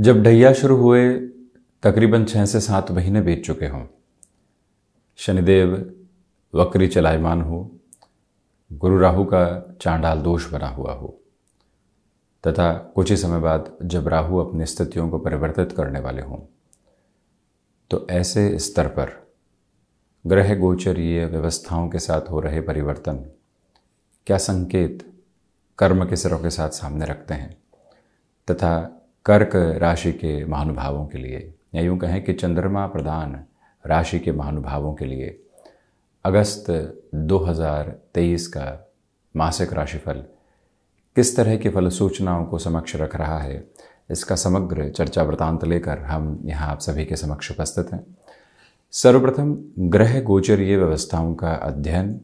जब ढैया शुरू हुए तकरीबन छः से सात महीने बीत चुके हों शनिदेव वक्री चलायमान हो गुरु राहु का चांडाल दोष बना हुआ हो तथा कुछ ही समय बाद जब राहु अपनी स्थितियों को परिवर्तित करने वाले हों तो ऐसे स्तर पर ग्रह गोचरीय व्यवस्थाओं के साथ हो रहे परिवर्तन क्या संकेत कर्म के सिरों के साथ सामने रखते हैं तथा कर्क राशि के महानुभावों के लिए या यूँ कहें कि चंद्रमा प्रधान राशि के महानुभावों के लिए अगस्त 2023 का मासिक राशिफल किस तरह की फल सूचनाओं को समक्ष रख रहा है इसका समग्र चर्चा वृतांत लेकर हम यहाँ आप सभी के समक्ष उपस्थित हैं सर्वप्रथम ग्रह गोचरीय व्यवस्थाओं का अध्ययन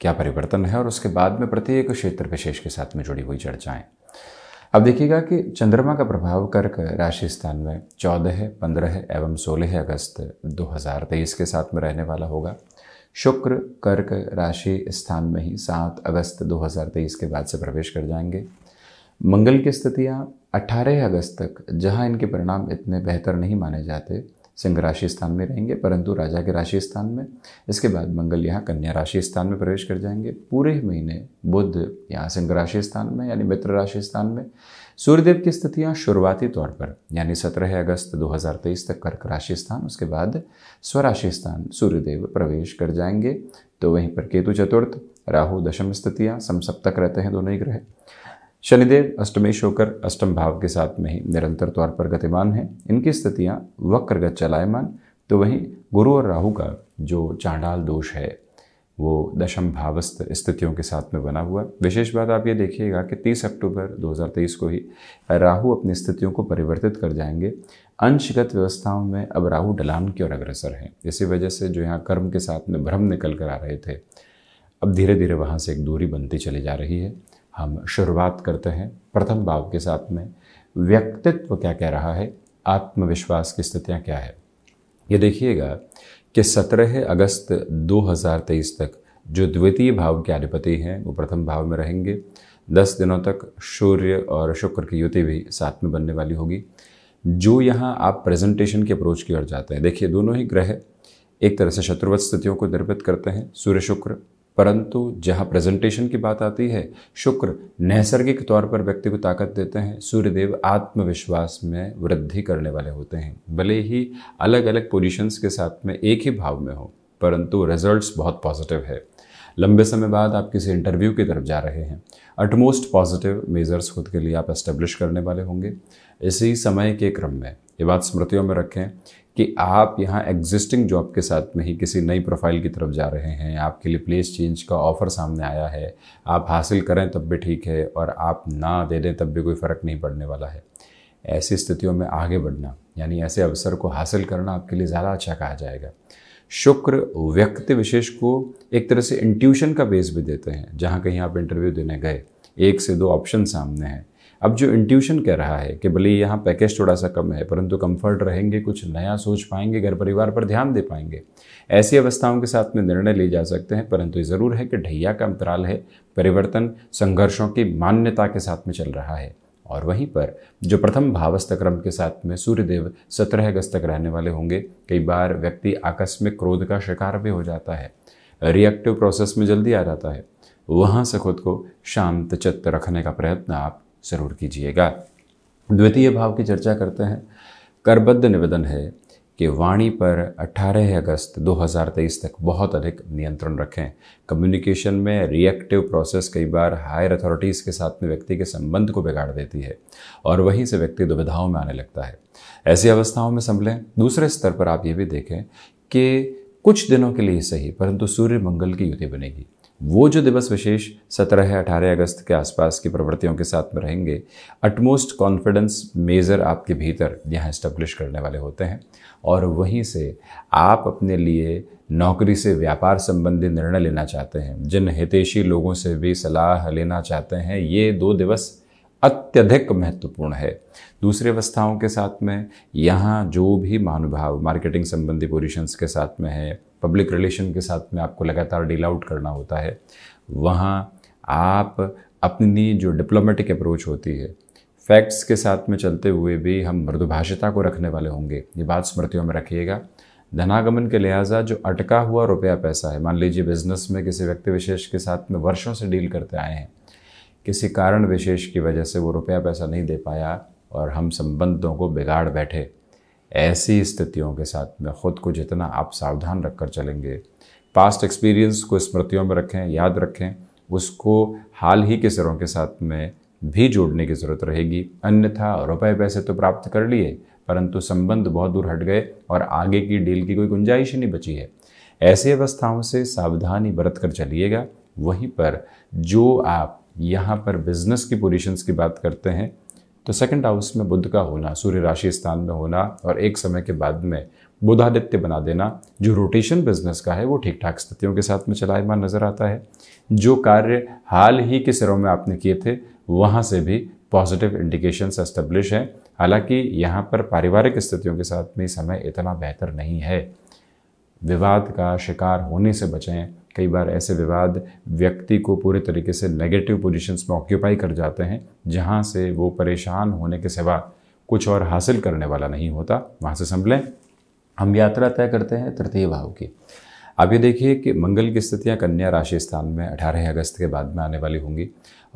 क्या परिवर्तन है और उसके बाद में प्रत्येक क्षेत्र विशेष के साथ में जुड़ी हुई चर्चाएं अब देखिएगा कि चंद्रमा का प्रभाव कर्क राशि स्थान में चौदह पंद्रह एवं सोलह अगस्त 2023 के साथ में रहने वाला होगा शुक्र कर्क राशि स्थान में ही सात अगस्त 2023 के बाद से प्रवेश कर जाएंगे मंगल की स्थितियाँ 18 अगस्त तक जहाँ इनके परिणाम इतने बेहतर नहीं माने जाते सिंह राशि स्थान में रहेंगे परंतु राजा के राशि स्थान में इसके बाद मंगल यहाँ कन्या राशि स्थान में प्रवेश कर जाएंगे पूरे महीने बुद्ध यहाँ सिंह राशि स्थान में यानी मित्र राशि स्थान में सूर्यदेव की स्थितियाँ शुरुआती तौर पर यानी 17 अगस्त 2023 तक कर्क राशि स्थान उसके बाद स्वराशि स्थान सूर्यदेव प्रवेश कर जाएंगे तो वहीं पर केतु चतुर्थ राहु दशम स्थितियाँ समसप्तक रहते हैं दोनों ही ग्रह शनिदेव अष्टमेश होकर अष्टम भाव के साथ में ही निरंतर तौर पर गतिमान हैं इनकी स्थितियाँ वक्रगत चलायमान तो वहीं गुरु और राहु का जो चांडाल दोष है वो दशम भावस्थ स्थितियों के साथ में बना हुआ विशेष बात आप ये देखिएगा कि 30 अक्टूबर 2023 को ही राहु अपनी स्थितियों को परिवर्तित कर जाएंगे अंशगत व्यवस्थाओं में अब राहु ढलान की ओर अग्रसर है इसी वजह से जो यहाँ कर्म के साथ में भ्रम निकल कर आ रहे थे अब धीरे धीरे वहाँ से एक दूरी बनती चली जा रही है हम शुरुआत करते हैं प्रथम भाव के साथ में व्यक्तित्व क्या कह रहा है आत्मविश्वास की स्थितियाँ क्या है ये देखिएगा कि 17 अगस्त 2023 तक जो द्वितीय भाव के अधिपति हैं वो प्रथम भाव में रहेंगे दस दिनों तक सूर्य और शुक्र की युति भी साथ में बनने वाली होगी जो यहाँ आप प्रेजेंटेशन के अप्रोच की ओर जाते हैं देखिए दोनों ही ग्रह एक तरह से शत्रुवत स्थितियों को निर्मित करते हैं सूर्य शुक्र परंतु जहाँ प्रेजेंटेशन की बात आती है शुक्र नैसर्गिक तौर पर व्यक्ति को ताकत देते हैं सूर्यदेव आत्मविश्वास में वृद्धि करने वाले होते हैं भले ही अलग अलग पोजीशंस के साथ में एक ही भाव में हो परंतु रिजल्ट्स बहुत पॉजिटिव है लंबे समय बाद आप किसी इंटरव्यू की तरफ जा रहे हैं अटमोस्ट पॉजिटिव मेजर्स खुद के लिए आप एस्टेब्लिश करने वाले होंगे इसी समय के क्रम में ये बात स्मृतियों में रखें कि आप यहाँ एग्जिस्टिंग जॉब के साथ में ही किसी नई प्रोफाइल की तरफ जा रहे हैं आपके लिए प्लेस चेंज का ऑफ़र सामने आया है आप हासिल करें तब भी ठीक है और आप ना दे दें तब भी कोई फ़र्क नहीं पड़ने वाला है ऐसी स्थितियों में आगे बढ़ना यानी ऐसे अवसर को हासिल करना आपके लिए ज़्यादा अच्छा कहा जाएगा शुक्र व्यक्ति विशेष को एक तरह से इंट्यूशन का बेस भी देते हैं जहाँ कहीं आप इंटरव्यू देने गए एक से दो ऑप्शन सामने हैं अब जो इंट्यूशन कह रहा है कि भले यहाँ पैकेज थोड़ा सा कम है परंतु कंफर्ट रहेंगे कुछ नया सोच पाएंगे घर परिवार पर ध्यान दे पाएंगे ऐसी अवस्थाओं के साथ में निर्णय लिए जा सकते हैं परंतु ज़रूर है कि ढैया का अंतराल है परिवर्तन संघर्षों की मान्यता के साथ में चल रहा है और वहीं पर जो प्रथम भावस्थ क्रम के साथ में सूर्यदेव सत्रह अगस्त तक रहने वाले होंगे कई बार व्यक्ति आकस्मिक क्रोध का शिकार भी हो जाता है रिएक्टिव प्रोसेस में जल्दी आ जाता है वहाँ से खुद को शांत चित्त रखने का प्रयत्न आप ज़रूर कीजिएगा द्वितीय भाव की चर्चा करते हैं करबद्ध निवेदन है कि वाणी पर 18 अगस्त 2023 तक बहुत अधिक नियंत्रण रखें कम्युनिकेशन में रिएक्टिव प्रोसेस कई बार हायर अथॉरिटीज़ के साथ में व्यक्ति के संबंध को बिगाड़ देती है और वहीं से व्यक्ति दुविधाओं में आने लगता है ऐसी अवस्थाओं में संभलें दूसरे स्तर पर आप ये भी देखें कि कुछ दिनों के लिए सही परंतु सूर्य मंगल की युति बनेगी वो जो दिवस विशेष 17 है 18 अगस्त के आसपास की प्रवृत्तियों के साथ में रहेंगे अटमोस्ट कॉन्फिडेंस मेज़र आपके भीतर यहाँ इस्टब्लिश करने वाले होते हैं और वहीं से आप अपने लिए नौकरी से व्यापार संबंधी निर्णय लेना चाहते हैं जिन हितेशी लोगों से भी सलाह लेना चाहते हैं ये दो दिवस अत्यधिक महत्वपूर्ण है दूसरी अवस्थाओं के साथ में यहाँ जो भी महानुभाव मार्केटिंग संबंधी पोजिशंस के साथ में है पब्लिक रिलेशन के साथ में आपको लगातार डील आउट करना होता है वहाँ आप अपनी जो डिप्लोमेटिक अप्रोच होती है फैक्ट्स के साथ में चलते हुए भी हम मृदुभाषिता को रखने वाले होंगे ये बात स्मृतियों में रखिएगा धनागमन के लिहाजा जो अटका हुआ रुपया पैसा है मान लीजिए बिजनेस में किसी व्यक्ति विशेष के साथ में वर्षों से डील करते आए हैं किसी कारण विशेष की वजह से वो रुपया पैसा नहीं दे पाया और हम संबंधों को बिगाड़ बैठे ऐसी स्थितियों के साथ में ख़ुद को जितना आप सावधान रखकर चलेंगे पास्ट एक्सपीरियंस को स्मृतियों में रखें याद रखें उसको हाल ही के सिरों के साथ में भी जोड़ने की ज़रूरत रहेगी अन्यथा रुपए पैसे तो प्राप्त कर लिए परंतु संबंध बहुत दूर हट गए और आगे की डील की कोई गुंजाइश ही नहीं बची है ऐसी अवस्थाओं से सावधानी बरत कर चलिएगा वहीं पर जो आप यहाँ पर बिजनेस की पोजिशंस की बात करते हैं तो सेकंड हाउस में बुद्ध का होना सूर्य राशि स्थान में होना और एक समय के बाद में बुधादित्य बना देना जो रोटेशन बिजनेस का है वो ठीक ठाक स्थितियों के साथ में चलायमान नजर आता है जो कार्य हाल ही के सिरों में आपने किए थे वहाँ से भी पॉजिटिव इंडिकेशन एस्टेब्लिश हैं हालांकि यहाँ पर पारिवारिक स्थितियों के साथ में समय इतना बेहतर नहीं है विवाद का शिकार होने से बचें कई बार ऐसे विवाद व्यक्ति को पूरे तरीके से नेगेटिव पोजीशंस में ऑक्यूपाई कर जाते हैं जहाँ से वो परेशान होने के सिवा कुछ और हासिल करने वाला नहीं होता वहाँ से संभलें हम यात्रा तय करते हैं तृतीय भाव की अब ये देखिए कि मंगल की स्थितियाँ कन्या राशि स्थान में 18 अगस्त के बाद में आने वाली होंगी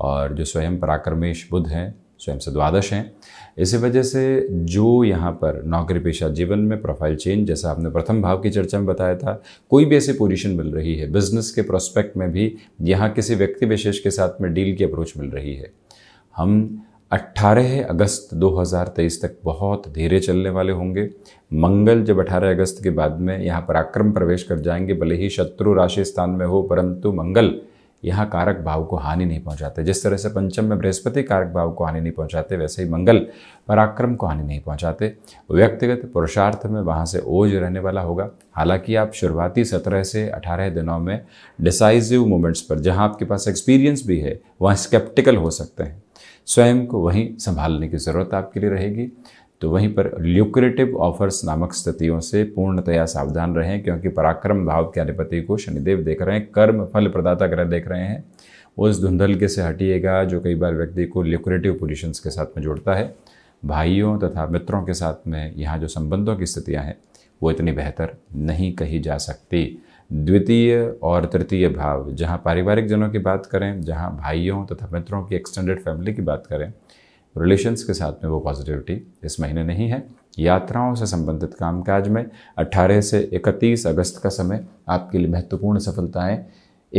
और जो स्वयं पराक्रमेश बुद्ध हैं स्वयं से द्वादश हैं इसी वजह से जो यहाँ पर नौकरी पेशा जीवन में प्रोफाइल चेंज जैसा आपने प्रथम भाव की चर्चा में बताया था कोई भी ऐसी पोजीशन मिल रही है बिजनेस के प्रोस्पेक्ट में भी यहाँ किसी व्यक्ति विशेष के साथ में डील की अप्रोच मिल रही है हम 18 अगस्त 2023 तक बहुत धीरे चलने वाले होंगे मंगल जब 18 अगस्त के बाद में यहाँ पर आक्रम प्रवेश कर जाएंगे भले ही शत्रु राशि स्थान में हो परंतु मंगल यहाँ कारक भाव को हानि नहीं पहुँचाते जिस तरह से पंचम में बृहस्पति कारक भाव को हानि नहीं पहुँचाते वैसे ही मंगल पराक्रम को हानि नहीं पहुँचाते व्यक्तिगत पुरुषार्थ में वहाँ से ओज रहने वाला होगा हालांकि आप शुरुआती सत्रह से अठारह दिनों में डिसाइजिव मोमेंट्स पर जहाँ आपके पास एक्सपीरियंस भी है वहाँ स्केप्टिकल हो सकते हैं स्वयं को वहीं संभालने की ज़रूरत आपके लिए रहेगी तो वहीं पर ल्यूक्रेटिव ऑफर्स नामक स्थितियों से पूर्णतया सावधान रहें क्योंकि पराक्रम भाव के अधिपति को शनिदेव देख रहे हैं कर्म फल प्रदाता ग्रह देख रहे हैं उस धुंधल के से हटिएगा जो कई बार व्यक्ति को ल्यूक्रेटिव पोजिशंस के साथ में जोड़ता है भाइयों तथा मित्रों के साथ में यहाँ जो संबंधों की स्थितियाँ हैं वो इतनी बेहतर नहीं कही जा सकती द्वितीय और तृतीय भाव जहाँ पारिवारिक जनों की बात करें जहाँ भाइयों तथा मित्रों की एक्सटेंडेड फैमिली की बात करें रिलेशंस के साथ में वो पॉजिटिविटी इस महीने नहीं है यात्राओं से संबंधित कामकाज में 18 से 31 अगस्त का समय आपके लिए महत्वपूर्ण सफलताएं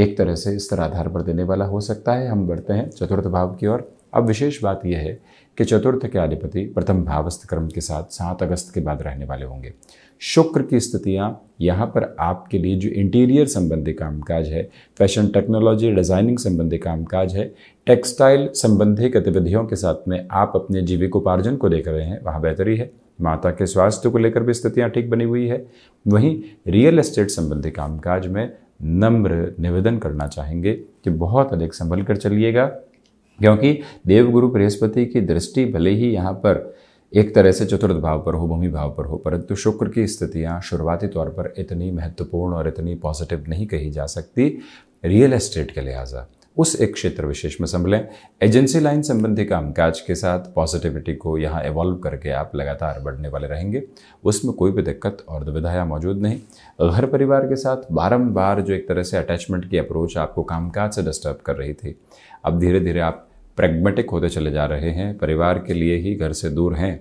एक तरह से इस तरह आधार पर देने वाला हो सकता है हम बढ़ते हैं चतुर्थ भाव की ओर अब विशेष बात यह है कि चतुर्थ के अधिपति प्रथम भावस्थ क्रम के साथ सात अगस्त के बाद रहने वाले होंगे शुक्र की स्थितियाँ यहाँ पर आपके लिए जो इंटीरियर संबंधी कामकाज है फैशन टेक्नोलॉजी डिज़ाइनिंग संबंधी कामकाज है टेक्सटाइल संबंधी गतिविधियों के साथ में आप अपने जीविकोपार्जन को देख रहे हैं वहाँ बेहतरी है माता के स्वास्थ्य को लेकर भी स्थितियाँ ठीक बनी हुई है वहीं रियल एस्टेट संबंधी कामकाज में नम्र निवेदन करना चाहेंगे कि बहुत अधिक संभल कर चलिएगा क्योंकि देवगुरु बृहस्पति की दृष्टि भले ही यहाँ पर एक तरह से चतुर्थ भाव पर हो भूमि भाव पर हो परंतु शुक्र की स्थितियाँ शुरुआती तौर पर इतनी महत्वपूर्ण और इतनी पॉजिटिव नहीं कही जा सकती रियल एस्टेट के लिहाजा उस एक क्षेत्र विशेष में संभलें एजेंसी लाइन संबंधी कामकाज के साथ पॉजिटिविटी को यहाँ इवॉल्व करके आप लगातार बढ़ने वाले रहेंगे उसमें कोई भी दिक्कत और दुविधाया मौजूद नहीं घर परिवार के साथ बारंबार जो एक तरह से अटैचमेंट की अप्रोच आपको कामकाज से डिस्टर्ब कर रही थी अब धीरे धीरे आप प्रैग्मेटिक होते चले जा रहे हैं परिवार के लिए ही घर से दूर हैं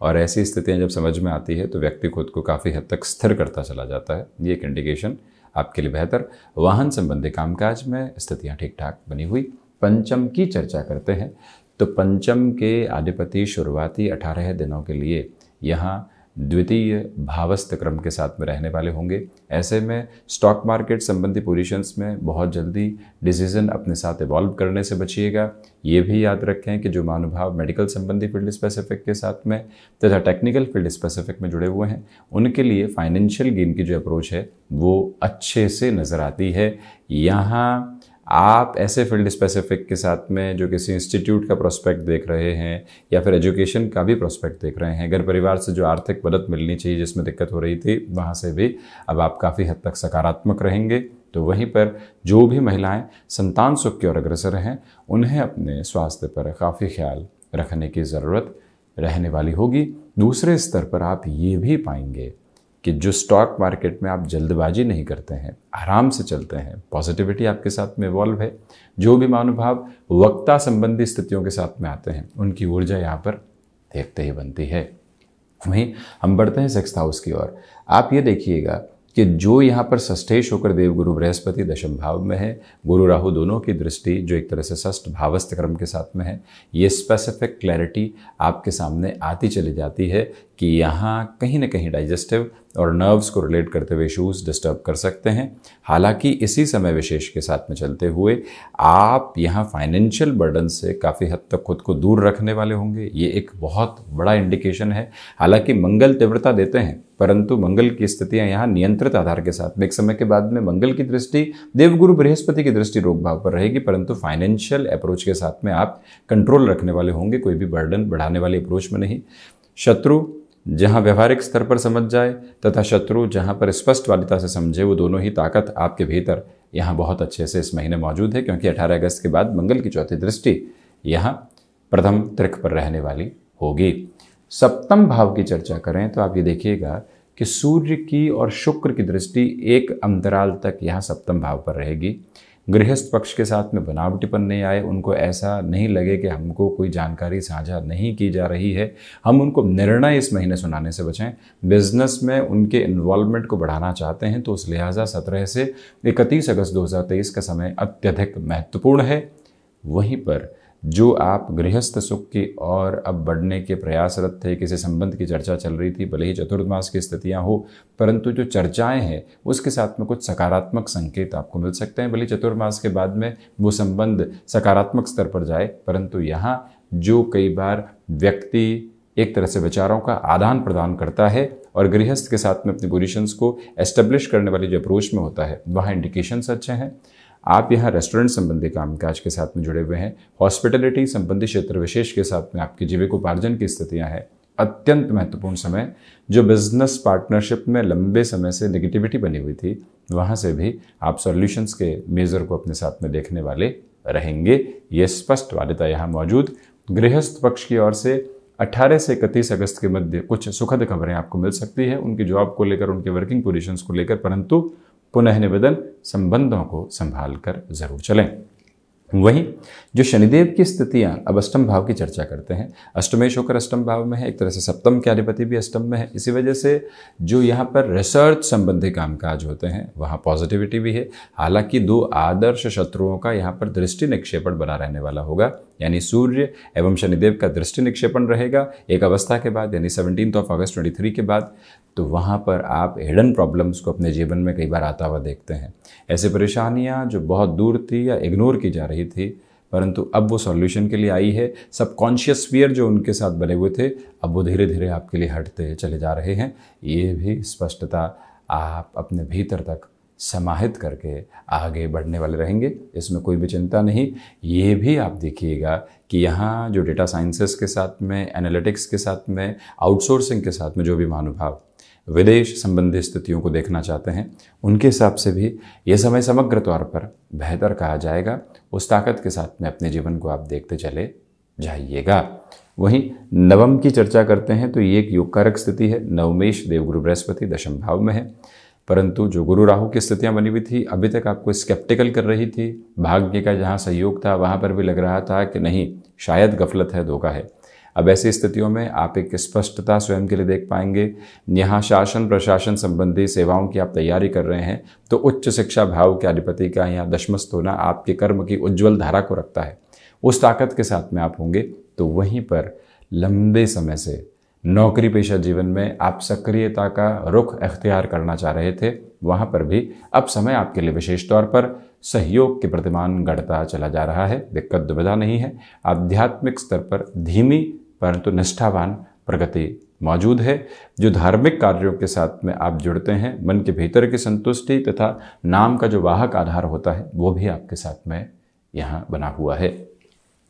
और ऐसी स्थितियाँ जब समझ में आती है तो व्यक्ति खुद को काफ़ी हद तक स्थिर करता चला जाता है ये एक इंडिकेशन आपके लिए बेहतर वाहन संबंधी कामकाज में स्थितियाँ ठीक ठाक बनी हुई पंचम की चर्चा करते हैं तो पंचम के आधिपति शुरुआती अठारह दिनों के लिए यहाँ द्वितीय भावस्थ क्रम के साथ में रहने वाले होंगे ऐसे में स्टॉक मार्केट संबंधी पोजिशंस में बहुत जल्दी डिसीजन अपने साथ इवॉल्व करने से बचिएगा ये भी याद रखें कि जो महानुभाव मेडिकल संबंधी फील्ड स्पेसिफिक के साथ में तथा टेक्निकल फील्ड स्पेसिफिक में जुड़े हुए हैं उनके लिए फाइनेंशियल गेन की जो अप्रोच है वो अच्छे से नज़र आती है यहाँ आप ऐसे फील्ड स्पेसिफिक के साथ में जो किसी इंस्टीट्यूट का प्रोस्पेक्ट देख रहे हैं या फिर एजुकेशन का भी प्रोस्पेक्ट देख रहे हैं घर परिवार से जो आर्थिक मदद मिलनी चाहिए जिसमें दिक्कत हो रही थी वहाँ से भी अब आप काफ़ी हद तक सकारात्मक रहेंगे तो वहीं पर जो भी महिलाएं संतान सुख की ओर अग्रसर हैं उन्हें अपने स्वास्थ्य पर काफ़ी ख्याल रखने की ज़रूरत रहने वाली होगी दूसरे स्तर पर आप ये भी पाएंगे कि जो स्टॉक मार्केट में आप जल्दबाजी नहीं करते हैं आराम से चलते हैं पॉजिटिविटी आपके साथ में इवॉल्व है जो भी मानुभाव वक्ता संबंधी स्थितियों के साथ में आते हैं उनकी ऊर्जा यहाँ पर देखते ही बनती है वहीं हम बढ़ते हैं सिक्स हाउस की ओर आप ये देखिएगा कि जो यहाँ पर षष्ठेश होकर देवगुरु बृहस्पति दशम भाव में है गुरु राहु दोनों की दृष्टि जो एक तरह से षष्ठ भावस्थ क्रम के साथ में है ये स्पेसिफिक क्लैरिटी आपके सामने आती चली जाती है कि यहाँ कहीं ना कहीं डाइजेस्टिव और नर्व्स को रिलेट करते हुए इशूज़ डिस्टर्ब कर सकते हैं हालांकि इसी समय विशेष के साथ में चलते हुए आप यहाँ फाइनेंशियल बर्डन से काफ़ी हद तक खुद को दूर रखने वाले होंगे ये एक बहुत बड़ा इंडिकेशन है हालांकि मंगल तीव्रता देते हैं परंतु मंगल की स्थितियां यहाँ नियंत्रित आधार के साथ में एक समय के बाद में मंगल की दृष्टि देवगुरु बृहस्पति की दृष्टि रोग भाव पर रहेगी परंतु फाइनेंशियल अप्रोच के साथ में आप कंट्रोल रखने वाले होंगे कोई भी बर्डन बढ़ाने वाली अप्रोच में नहीं शत्रु जहाँ व्यवहारिक स्तर पर समझ जाए तथा शत्रु जहाँ पर स्पष्ट वालिता से समझे वो दोनों ही ताकत आपके भीतर यहाँ बहुत अच्छे से इस महीने मौजूद है क्योंकि 18 अगस्त के बाद मंगल की चौथी दृष्टि यहाँ प्रथम त्रिक पर रहने वाली होगी सप्तम भाव की चर्चा करें तो आप ये देखिएगा कि सूर्य की और शुक्र की दृष्टि एक अंतराल तक यहाँ सप्तम भाव पर रहेगी गृहस्थ पक्ष के साथ में बनावटीपन नहीं आए उनको ऐसा नहीं लगे कि हमको कोई जानकारी साझा नहीं की जा रही है हम उनको निर्णय इस महीने सुनाने से बचें बिजनेस में उनके इन्वॉल्वमेंट को बढ़ाना चाहते हैं तो उस लिहाजा सत्रह से इकतीस अगस्त 2023 का समय अत्यधिक महत्वपूर्ण है वहीं पर जो आप गृहस्थ सुख के और अब बढ़ने के प्रयासरत थे किसी संबंध की चर्चा चल रही थी भले ही चतुर्दमास की स्थितियां हो परंतु जो चर्चाएं हैं उसके साथ में कुछ सकारात्मक संकेत आपको मिल सकते हैं भले चतुर्मास के बाद में वो संबंध सकारात्मक स्तर पर जाए परंतु यहाँ जो कई बार व्यक्ति एक तरह से विचारों का आदान प्रदान करता है और गृहस्थ के साथ में अपनी पोजिशंस को एस्टेब्लिश करने वाली जो अप्रोच में होता है वहाँ इंडिकेशंस अच्छे हैं आप यहाँ रेस्टोरेंट संबंधी कामकाज के साथ में जुड़े हुए हैं हॉस्पिटलिटी संबंधी क्षेत्र विशेष के साथ में आपके जीविकोपार्जन की स्थितियाँ हैं अत्यंत महत्वपूर्ण समय जो बिजनेस पार्टनरशिप में लंबे समय से निगेटिविटी बनी हुई थी वहाँ से भी आप सॉल्यूशंस के मेजर को अपने साथ में देखने वाले रहेंगे ये स्पष्ट वादिता यहाँ मौजूद गृहस्थ पक्ष की ओर से 18 से इकतीस अगस्त के मध्य कुछ सुखद खबरें आपको मिल सकती है उनकी जॉब को लेकर उनके वर्किंग पोजिशन को लेकर परंतु पुनः निवेदन संबंधों को संभाल कर जरूर चलें वहीं जो शनिदेव की स्थितियां अब अष्टम भाव की चर्चा करते हैं अष्टमेश होकर अष्टम भाव में है एक तरह से सप्तम के अधिपति भी अष्टम में है इसी वजह से जो यहाँ पर रिसर्च संबंधी कामकाज होते हैं वहाँ पॉजिटिविटी भी है हालांकि दो आदर्श शत्रुओं का यहाँ पर दृष्टि निक्षेपण बना रहने वाला होगा यानी सूर्य एवं शनिदेव का दृष्टि निक्षेपण रहेगा एक अवस्था के बाद यानी सेवनटीन ऑफ अगस्त ट्वेंटी के बाद तो वहाँ पर आप हिडन प्रॉब्लम्स को अपने जीवन में कई बार आता हुआ देखते हैं ऐसी परेशानियाँ जो बहुत दूर थी या इग्नोर की जा रही थी परंतु अब वो सॉल्यूशन के लिए आई है सब कॉन्शियस फियर जो उनके साथ बने हुए थे अब वो धीरे धीरे आपके लिए हटते चले जा रहे हैं ये भी स्पष्टता आप अपने भीतर तक समाहित करके आगे बढ़ने वाले रहेंगे इसमें कोई भी चिंता नहीं ये भी आप देखिएगा कि यहाँ जो डेटा साइंसेस के साथ में एनालिटिक्स के साथ में आउटसोर्सिंग के साथ में जो भी महानुभाव विदेश संबंधी स्थितियों को देखना चाहते हैं उनके हिसाब से भी ये समय समग्र तौर पर बेहतर कहा जाएगा उस ताकत के साथ में अपने जीवन को आप देखते चले जाइएगा वहीं नवम की चर्चा करते हैं तो ये एक योगकारक स्थिति है नवमेश देवगुरु बृहस्पति दशम भाव में है परंतु जो गुरु राहु की स्थितियाँ बनी हुई थी अभी तक आपको स्केप्टिकल कर रही थी भाग्य का जहाँ सहयोग था वहाँ पर भी लग रहा था कि नहीं शायद गफलत है धोखा है अब ऐसी स्थितियों में आप एक स्पष्टता स्वयं के लिए देख पाएंगे यहाँ शासन प्रशासन संबंधी सेवाओं की आप तैयारी कर रहे हैं तो उच्च शिक्षा भाव के अधिपति का यहाँ दशमस्त होना आपके कर्म की उज्ज्वल धारा को रखता है उस ताकत के साथ में आप होंगे तो वहीं पर लंबे समय से नौकरी पेशा जीवन में आप सक्रियता का रुख अख्तियार करना चाह रहे थे वहाँ पर भी अब समय आपके लिए विशेष तौर पर सहयोग के प्रतिमान गढ़ता चला जा रहा है दिक्कत दुविधा नहीं है आध्यात्मिक स्तर पर धीमी परंतु निष्ठावान प्रगति मौजूद है जो धार्मिक कार्यों के साथ में आप जुड़ते हैं मन के भीतर की संतुष्टि तथा नाम का जो वाहक आधार होता है वो भी आपके साथ में यहाँ बना हुआ है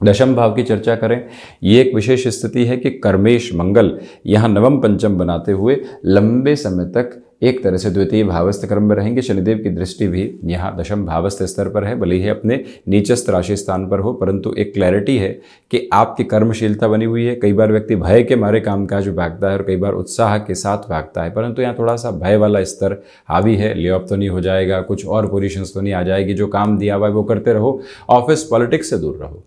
दशम भाव की चर्चा करें ये एक विशेष स्थिति है कि कर्मेश मंगल यहाँ नवम पंचम बनाते हुए लंबे समय तक एक तरह से द्वितीय भावस्थ क्रम में रहेंगे शनिदेव की दृष्टि भी यहाँ दशम भावस्थ स्तर पर है भले ही अपने नीचस्थ राशि स्थान पर हो परंतु एक क्लैरिटी है कि आपकी कर्मशीलता बनी हुई है कई बार व्यक्ति भय के मारे कामकाज भागता है और कई बार उत्साह के साथ भागता है परंतु यहाँ थोड़ा सा भय वाला स्तर हावी है ले ऑफ तो नहीं हो जाएगा कुछ और पोजिशन तो नहीं आ जाएगी जो काम दिया हुआ है वो करते रहो ऑफिस पॉलिटिक्स से दूर रहो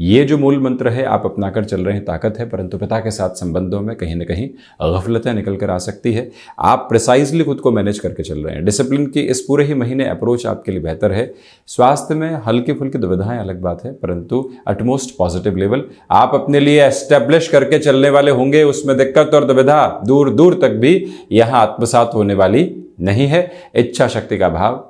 ये जो मूल मंत्र है आप अपना कर चल रहे हैं ताकत है परंतु पिता के साथ संबंधों में कहीं ना कहीं गफलतें निकल कर आ सकती है आप प्रिसाइजली खुद को मैनेज करके चल रहे हैं डिसिप्लिन की इस पूरे ही महीने अप्रोच आपके लिए बेहतर है स्वास्थ्य में हल्की फुल्की दुविधाएं अलग बात है परंतु अटमोस्ट पॉजिटिव लेवल आप अपने लिए एस्टेब्लिश करके चलने वाले होंगे उसमें दिक्कत और दुविधा दूर दूर तक भी यहाँ आत्मसात होने वाली नहीं है इच्छा शक्ति का भाव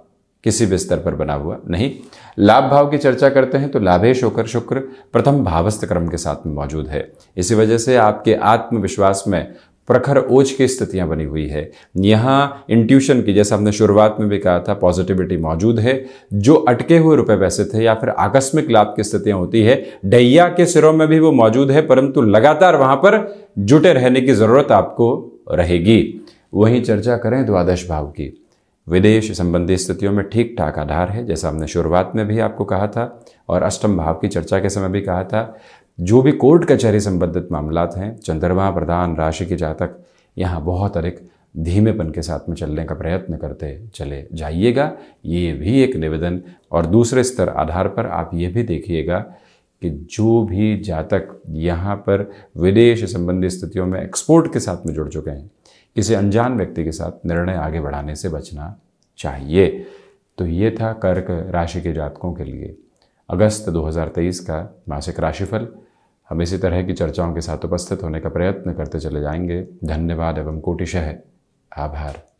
किसी भी स्तर पर बना हुआ नहीं लाभ भाव की चर्चा करते हैं तो लाभे शोकर शुक्र प्रथम भावस्थ क्रम के साथ में मौजूद है इसी वजह से आपके आत्मविश्वास में प्रखर ओझ की स्थितियां बनी हुई है यहाँ इंट्यूशन की जैसा हमने शुरुआत में भी कहा था पॉजिटिविटी मौजूद है जो अटके हुए रुपए पैसे थे या फिर आकस्मिक लाभ की स्थितियां होती है डैया के सिरों में भी वो मौजूद है परंतु लगातार वहां पर जुटे रहने की जरूरत आपको रहेगी वहीं चर्चा करें द्वादश भाव की विदेश संबंधी स्थितियों में ठीक ठाक आधार है जैसा हमने शुरुआत में भी आपको कहा था और अष्टम भाव की चर्चा के समय भी कहा था जो भी कोर्ट कचहरी संबंधित मामला हैं चंद्रमा प्रधान राशि के जातक यहाँ बहुत अधिक धीमेपन के साथ में चलने का प्रयत्न करते चले जाइएगा ये भी एक निवेदन और दूसरे स्तर आधार पर आप ये भी देखिएगा कि जो भी जातक यहाँ पर विदेश संबंधी स्थितियों में एक्सपोर्ट के साथ में जुड़ चुके हैं इसे अनजान व्यक्ति के साथ निर्णय आगे बढ़ाने से बचना चाहिए तो ये था कर्क राशि के जातकों के लिए अगस्त 2023 का मासिक राशिफल हम इसी तरह की चर्चाओं के साथ उपस्थित होने का प्रयत्न करते चले जाएंगे धन्यवाद एवं कोटिशह आभार